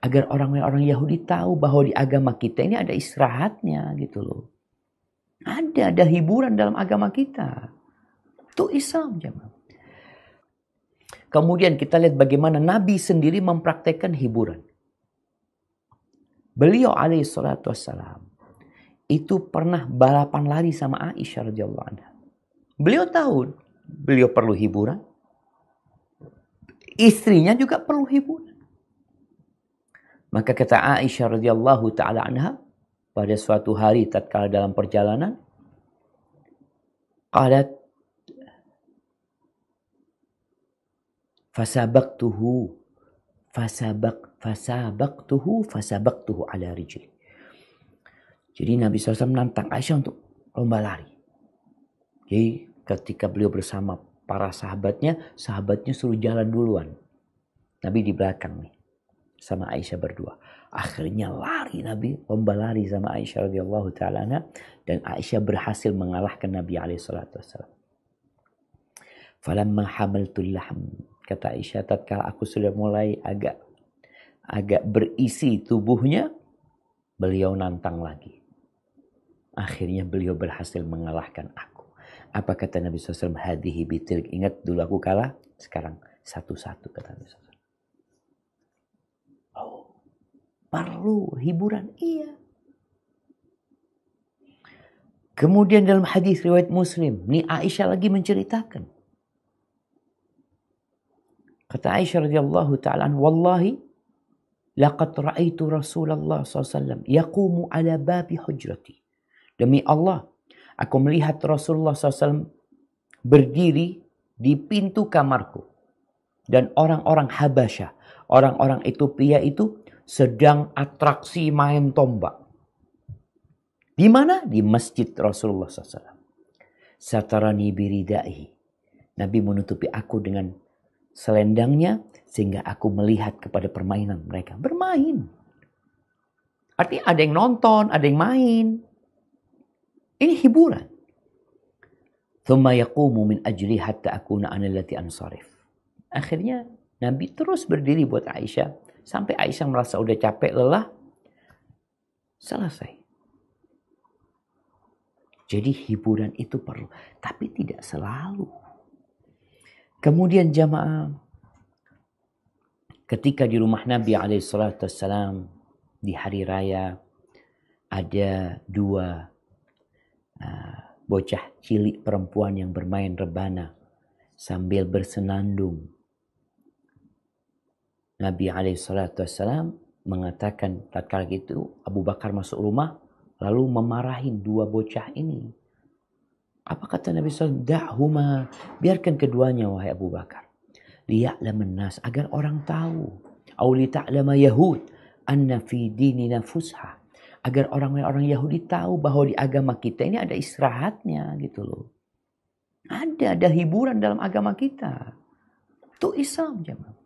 agar orang-orang Yahudi tahu bahwa di agama kita ini ada istirahatnya gitu loh. Ada, ada hiburan dalam agama kita. Itu Islam jemaah. Kemudian kita lihat bagaimana Nabi sendiri mempraktekkan hiburan. Beliau alaihi salatu wassalam itu pernah balapan lari sama Aisyah radhiyallahu anha. Beliau tahu beliau perlu hiburan. Istrinya juga perlu hiburan. Maka kata Aisyah radhiyallahu taala anha pada suatu hari tatkala dalam perjalanan qalat fasabaqtuhu fasabaq fasabaqtuhu fasabaqtuhu ala rijli. Jadi Nabi SAW menantang Aisyah untuk lomba lari. Jadi ketika beliau bersama para sahabatnya, sahabatnya suruh jalan duluan. Nabi di belakang nih sama Aisyah berdua. Akhirnya lari Nabi, lomba lari sama Aisyah radhiyallahu taala dan Aisyah berhasil mengalahkan Nabi alaihi salatu wasallam. Falamma hamaltul lahm kata Aisyah tatkala aku sudah mulai agak agak berisi tubuhnya beliau nantang lagi. Akhirnya beliau berhasil mengalahkan aku. Apa kata Nabi SAW? Hadihi bitil. Ingat dulu aku kalah, sekarang satu-satu kata Nabi SAW. perlu hiburan? Iya. Kemudian dalam hadis riwayat Muslim, ni Aisyah lagi menceritakan. Kata Aisyah radhiyallahu taala, "Wallahi laqad ra'aitu Rasulullah SAW yaqumu ala babi hujrati." Demi Allah, aku melihat Rasulullah SAW berdiri di pintu kamarku. Dan orang-orang Habasyah, orang-orang Ethiopia itu sedang atraksi main tombak. Di mana? Di masjid Rasulullah SAW. Satarani biridai. Nabi menutupi aku dengan selendangnya sehingga aku melihat kepada permainan mereka. Bermain. Artinya ada yang nonton, ada yang main. Ini hiburan. Thumma yakumu min ajri hatta akuna anillati ansarif. Akhirnya Nabi terus berdiri buat Aisyah Sampai Aisyah merasa udah capek, lelah, selesai. Jadi hiburan itu perlu, tapi tidak selalu. Kemudian jamaah ketika di rumah Nabi alaihissalam di hari raya ada dua uh, bocah cilik perempuan yang bermain rebana sambil bersenandung Nabi Alaihissalam mengatakan tatkala itu Abu Bakar masuk rumah lalu memarahi dua bocah ini. Apa kata Nabi SAW? Da'huma, biarkan keduanya wahai Abu Bakar. Lihatlah menas agar orang tahu. Auli ta'lama Yahud, anna fi dinina fusha. Agar orang-orang Yahudi tahu bahwa di agama kita ini ada istirahatnya gitu loh. Ada, ada hiburan dalam agama kita. Itu Islam jemaah.